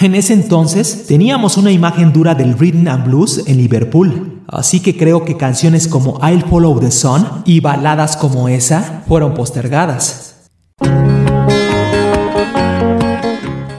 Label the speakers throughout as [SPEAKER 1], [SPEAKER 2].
[SPEAKER 1] En ese entonces teníamos una imagen dura del rhythm and blues en Liverpool, así que creo que canciones como I'll Follow the Sun y baladas como esa fueron postergadas.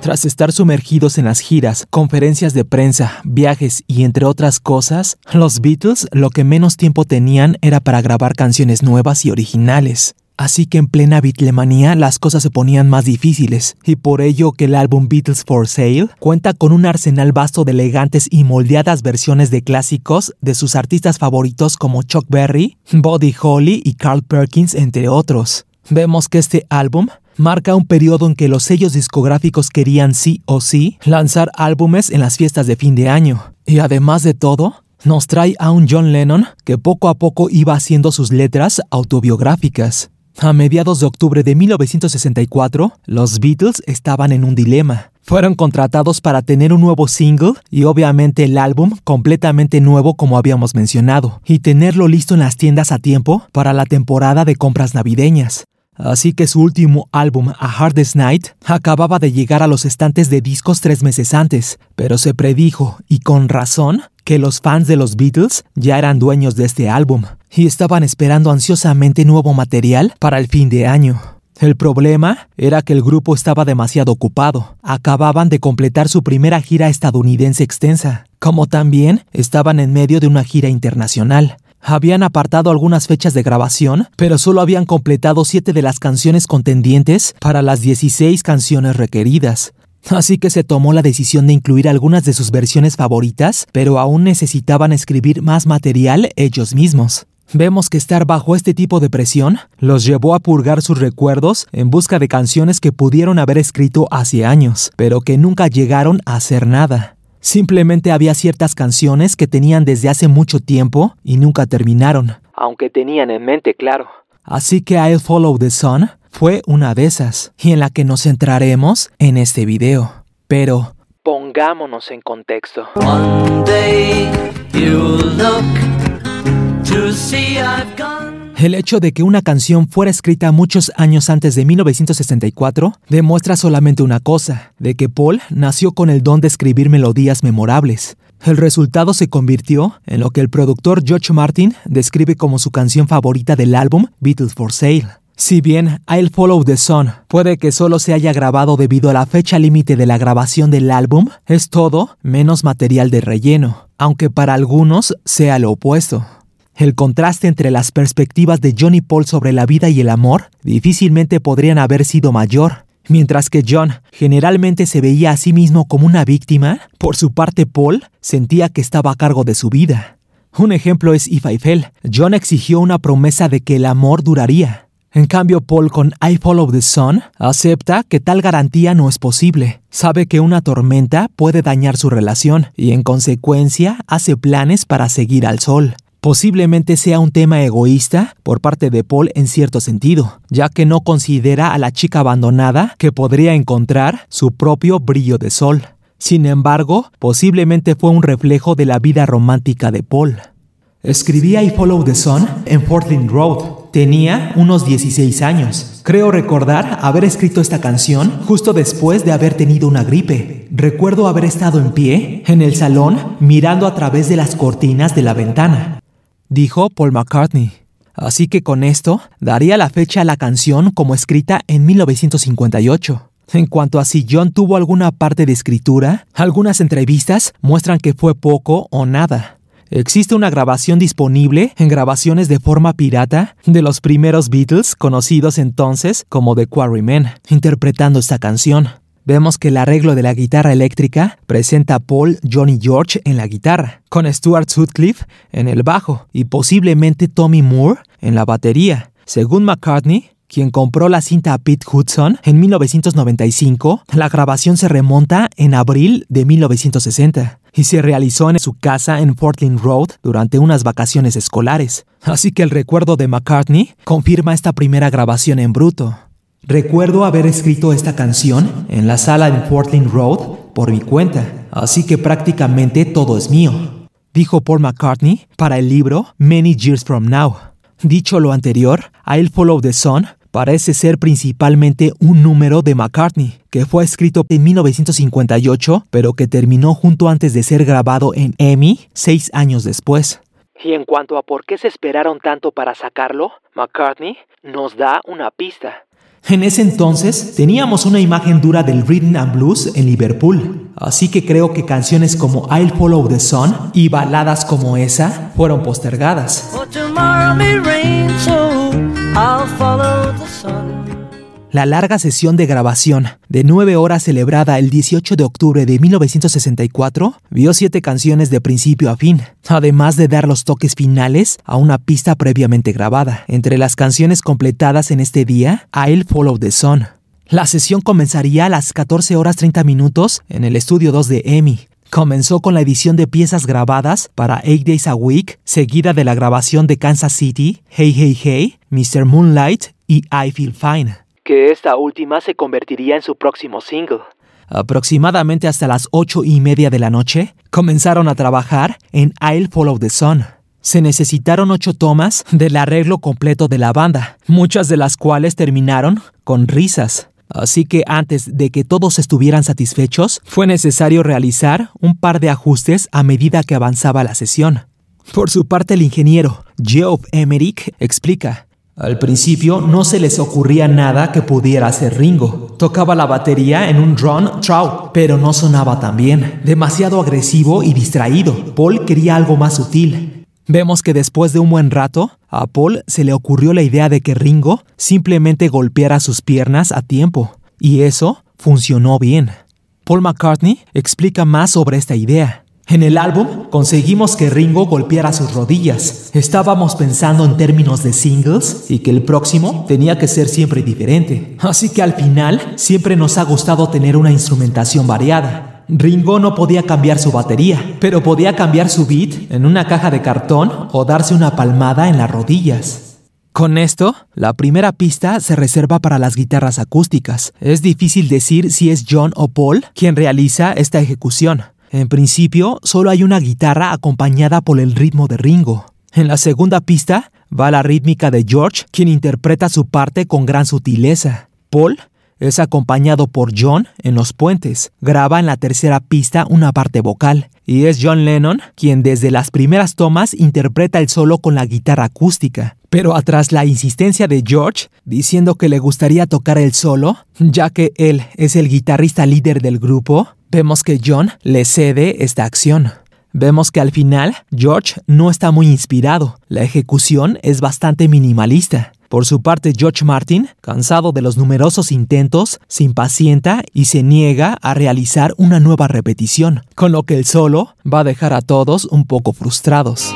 [SPEAKER 1] Tras estar sumergidos en las giras, conferencias de prensa, viajes y entre otras cosas, los Beatles lo que menos tiempo tenían era para grabar canciones nuevas y originales. Así que en plena bitlemanía las cosas se ponían más difíciles, y por ello que el álbum Beatles for Sale cuenta con un arsenal vasto de elegantes y moldeadas versiones de clásicos de sus artistas favoritos como Chuck Berry, Buddy Holly y Carl Perkins, entre otros. Vemos que este álbum marca un periodo en que los sellos discográficos querían sí o sí lanzar álbumes en las fiestas de fin de año. Y además de todo, nos trae a un John Lennon que poco a poco iba haciendo sus letras autobiográficas. A mediados de octubre de 1964, los Beatles estaban en un dilema. Fueron contratados para tener un nuevo single y obviamente el álbum completamente nuevo como habíamos mencionado, y tenerlo listo en las tiendas a tiempo para la temporada de compras navideñas. Así que su último álbum, A Hardest Night, acababa de llegar a los estantes de discos tres meses antes, pero se predijo, y con razón, que los fans de los Beatles ya eran dueños de este álbum, y estaban esperando ansiosamente nuevo material para el fin de año. El problema era que el grupo estaba demasiado ocupado. Acababan de completar su primera gira estadounidense extensa, como también estaban en medio de una gira internacional. Habían apartado algunas fechas de grabación, pero solo habían completado 7 de las canciones contendientes para las 16 canciones requeridas. Así que se tomó la decisión de incluir algunas de sus versiones favoritas, pero aún necesitaban escribir más material ellos mismos. Vemos que estar bajo este tipo de presión los llevó a purgar sus recuerdos en busca de canciones que pudieron haber escrito hace años, pero que nunca llegaron a hacer nada. Simplemente había ciertas canciones que tenían desde hace mucho tiempo y nunca terminaron. Aunque tenían en mente, claro. Así que I'll Follow the Sun fue una de esas, y en la que nos centraremos en este video. Pero, pongámonos en contexto. El hecho de que una canción fuera escrita muchos años antes de 1964 demuestra solamente una cosa, de que Paul nació con el don de escribir melodías memorables. El resultado se convirtió en lo que el productor George Martin describe como su canción favorita del álbum Beatles for Sale. Si bien I'll Follow the Sun puede que solo se haya grabado debido a la fecha límite de la grabación del álbum, es todo menos material de relleno, aunque para algunos sea lo opuesto. El contraste entre las perspectivas de John y Paul sobre la vida y el amor difícilmente podrían haber sido mayor. Mientras que John generalmente se veía a sí mismo como una víctima, por su parte Paul sentía que estaba a cargo de su vida. Un ejemplo es If I Fell. John exigió una promesa de que el amor duraría. En cambio, Paul con I Follow the Sun acepta que tal garantía no es posible. Sabe que una tormenta puede dañar su relación y en consecuencia hace planes para seguir al sol. Posiblemente sea un tema egoísta por parte de Paul en cierto sentido, ya que no considera a la chica abandonada que podría encontrar su propio brillo de sol. Sin embargo, posiblemente fue un reflejo de la vida romántica de Paul. Escribía y Follow the Sun en Portland Road. Tenía unos 16 años. Creo recordar haber escrito esta canción justo después de haber tenido una gripe. Recuerdo haber estado en pie, en el salón, mirando a través de las cortinas de la ventana dijo Paul McCartney. Así que con esto daría la fecha a la canción como escrita en 1958. En cuanto a si John tuvo alguna parte de escritura, algunas entrevistas muestran que fue poco o nada. Existe una grabación disponible en grabaciones de forma pirata de los primeros Beatles conocidos entonces como The Quarrymen, interpretando esta canción vemos que el arreglo de la guitarra eléctrica presenta a Paul Johnny George en la guitarra, con Stuart Sutcliffe en el bajo y posiblemente Tommy Moore en la batería. Según McCartney, quien compró la cinta a Pete Hudson en 1995, la grabación se remonta en abril de 1960 y se realizó en su casa en Portland Road durante unas vacaciones escolares. Así que el recuerdo de McCartney confirma esta primera grabación en bruto. Recuerdo haber escrito esta canción en la sala en Portland Road por mi cuenta, así que prácticamente todo es mío, dijo Paul McCartney para el libro Many Years From Now. Dicho lo anterior, I'll Follow the Sun parece ser principalmente un número de McCartney, que fue escrito en 1958, pero que terminó junto antes de ser grabado en Emmy seis años después. Y en cuanto a por qué se esperaron tanto para sacarlo, McCartney nos da una pista. En ese entonces teníamos una imagen dura del rhythm and blues en Liverpool, así que creo que canciones como I'll Follow the Sun y baladas como esa fueron postergadas la larga sesión de grabación de nueve horas celebrada el 18 de octubre de 1964 vio siete canciones de principio a fin, además de dar los toques finales a una pista previamente grabada. Entre las canciones completadas en este día, I'll Follow the Sun. La sesión comenzaría a las 14 horas 30 minutos en el estudio 2 de Emmy. Comenzó con la edición de piezas grabadas para Eight Days a Week, seguida de la grabación de Kansas City, Hey Hey Hey, Mr. Moonlight y I Feel Fine que esta última se convertiría en su próximo single. Aproximadamente hasta las ocho y media de la noche, comenzaron a trabajar en I'll Follow the Sun. Se necesitaron ocho tomas del arreglo completo de la banda, muchas de las cuales terminaron con risas. Así que antes de que todos estuvieran satisfechos, fue necesario realizar un par de ajustes a medida que avanzaba la sesión. Por su parte, el ingeniero Geoff Emerick explica, al principio no se les ocurría nada que pudiera hacer Ringo. Tocaba la batería en un drone trout, pero no sonaba tan bien, demasiado agresivo y distraído. Paul quería algo más sutil. Vemos que después de un buen rato, a Paul se le ocurrió la idea de que Ringo simplemente golpeara sus piernas a tiempo, y eso funcionó bien. Paul McCartney explica más sobre esta idea. En el álbum conseguimos que Ringo golpeara sus rodillas. Estábamos pensando en términos de singles y que el próximo tenía que ser siempre diferente. Así que al final siempre nos ha gustado tener una instrumentación variada. Ringo no podía cambiar su batería, pero podía cambiar su beat en una caja de cartón o darse una palmada en las rodillas. Con esto, la primera pista se reserva para las guitarras acústicas. Es difícil decir si es John o Paul quien realiza esta ejecución, en principio, solo hay una guitarra acompañada por el ritmo de Ringo. En la segunda pista va la rítmica de George, quien interpreta su parte con gran sutileza. Paul es acompañado por John en los puentes. Graba en la tercera pista una parte vocal. Y es John Lennon quien desde las primeras tomas interpreta el solo con la guitarra acústica. Pero atrás la insistencia de George, diciendo que le gustaría tocar el solo, ya que él es el guitarrista líder del grupo, Vemos que John le cede esta acción. Vemos que al final George no está muy inspirado, la ejecución es bastante minimalista. Por su parte, George Martin, cansado de los numerosos intentos, se impacienta y se niega a realizar una nueva repetición, con lo que el solo va a dejar a todos un poco frustrados.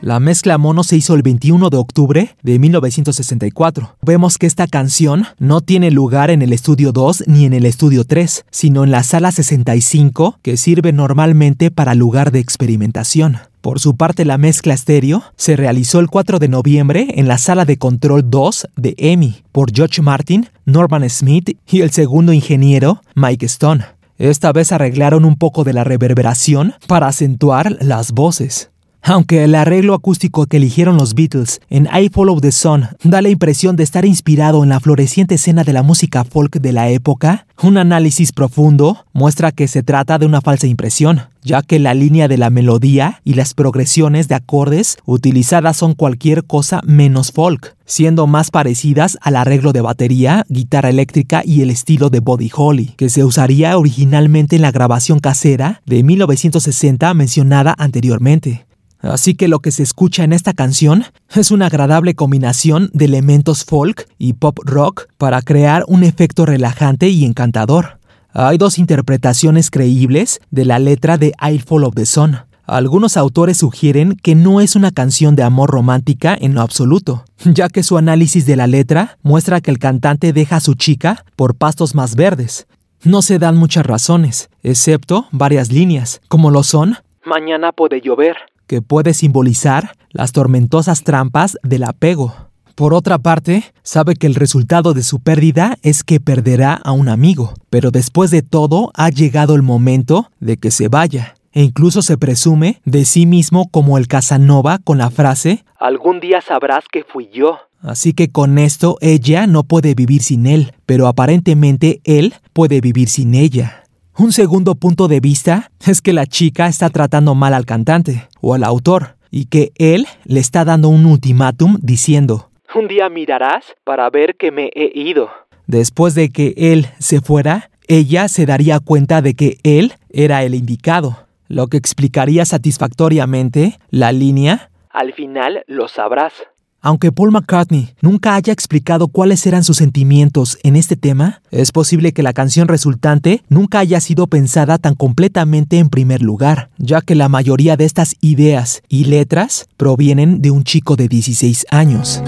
[SPEAKER 1] La mezcla mono se hizo el 21 de octubre de 1964. Vemos que esta canción no tiene lugar en el estudio 2 ni en el estudio 3, sino en la sala 65, que sirve normalmente para lugar de experimentación. Por su parte, la mezcla estéreo se realizó el 4 de noviembre en la sala de control 2 de EMI por George Martin, Norman Smith y el segundo ingeniero Mike Stone. Esta vez arreglaron un poco de la reverberación para acentuar las voces. Aunque el arreglo acústico que eligieron los Beatles en I Follow the Sun da la impresión de estar inspirado en la floreciente escena de la música folk de la época, un análisis profundo muestra que se trata de una falsa impresión, ya que la línea de la melodía y las progresiones de acordes utilizadas son cualquier cosa menos folk, siendo más parecidas al arreglo de batería, guitarra eléctrica y el estilo de Body Holly, que se usaría originalmente en la grabación casera de 1960 mencionada anteriormente. Así que lo que se escucha en esta canción es una agradable combinación de elementos folk y pop rock para crear un efecto relajante y encantador. Hay dos interpretaciones creíbles de la letra de I Fall of the Sun. Algunos autores sugieren que no es una canción de amor romántica en lo absoluto, ya que su análisis de la letra muestra que el cantante deja a su chica por pastos más verdes. No se dan muchas razones, excepto varias líneas, como lo son Mañana puede llover, que puede simbolizar las tormentosas trampas del apego. Por otra parte, sabe que el resultado de su pérdida es que perderá a un amigo, pero después de todo ha llegado el momento de que se vaya, e incluso se presume de sí mismo como el Casanova con la frase, algún día sabrás que fui yo. Así que con esto ella no puede vivir sin él, pero aparentemente él puede vivir sin ella. Un segundo punto de vista es que la chica está tratando mal al cantante o al autor y que él le está dando un ultimátum diciendo, un día mirarás para ver que me he ido. Después de que él se fuera, ella se daría cuenta de que él era el indicado, lo que explicaría satisfactoriamente la línea. Al final lo sabrás. Aunque Paul McCartney nunca haya explicado cuáles eran sus sentimientos en este tema, es posible que la canción resultante nunca haya sido pensada tan completamente en primer lugar, ya que la mayoría de estas ideas y letras provienen de un chico de 16 años.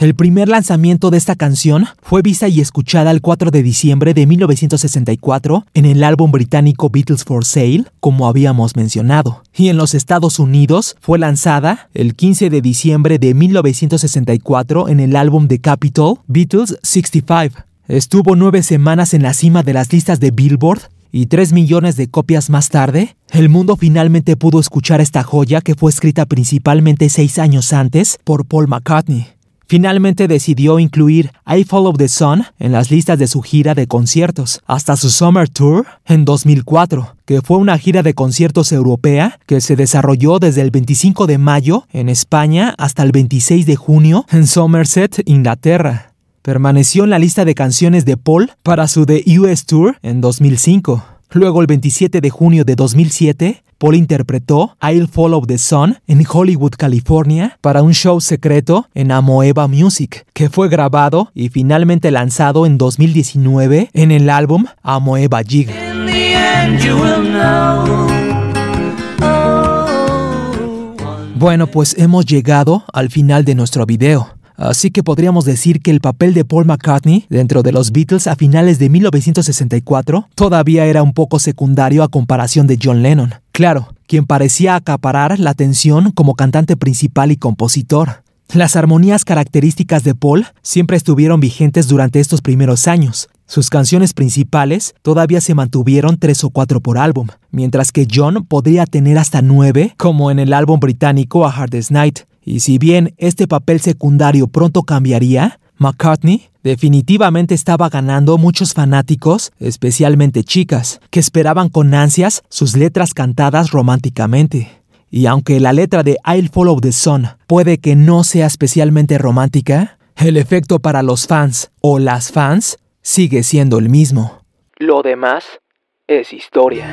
[SPEAKER 1] El primer lanzamiento de esta canción fue vista y escuchada el 4 de diciembre de 1964 en el álbum británico Beatles for Sale, como habíamos mencionado, y en los Estados Unidos fue lanzada el 15 de diciembre de 1964 en el álbum de Capitol, Beatles 65. Estuvo nueve semanas en la cima de las listas de Billboard y tres millones de copias más tarde, el mundo finalmente pudo escuchar esta joya que fue escrita principalmente seis años antes por Paul McCartney. Finalmente decidió incluir I Follow the Sun en las listas de su gira de conciertos, hasta su Summer Tour en 2004, que fue una gira de conciertos europea que se desarrolló desde el 25 de mayo en España hasta el 26 de junio en Somerset, Inglaterra. Permaneció en la lista de canciones de Paul para su The US Tour en 2005. Luego, el 27 de junio de 2007, Paul interpretó I'll Follow the Sun en Hollywood, California, para un show secreto en Amoeba Music, que fue grabado y finalmente lanzado en 2019 en el álbum Amoeba Jig. Oh. Bueno, pues hemos llegado al final de nuestro video. Así que podríamos decir que el papel de Paul McCartney dentro de los Beatles a finales de 1964 todavía era un poco secundario a comparación de John Lennon. Claro, quien parecía acaparar la atención como cantante principal y compositor. Las armonías características de Paul siempre estuvieron vigentes durante estos primeros años. Sus canciones principales todavía se mantuvieron tres o cuatro por álbum, mientras que John podría tener hasta nueve, como en el álbum británico A Hardest Night, y si bien este papel secundario pronto cambiaría, McCartney definitivamente estaba ganando muchos fanáticos, especialmente chicas, que esperaban con ansias sus letras cantadas románticamente. Y aunque la letra de I'll Follow the Sun puede que no sea especialmente romántica, el efecto para los fans o las fans sigue siendo el mismo. Lo demás es historia.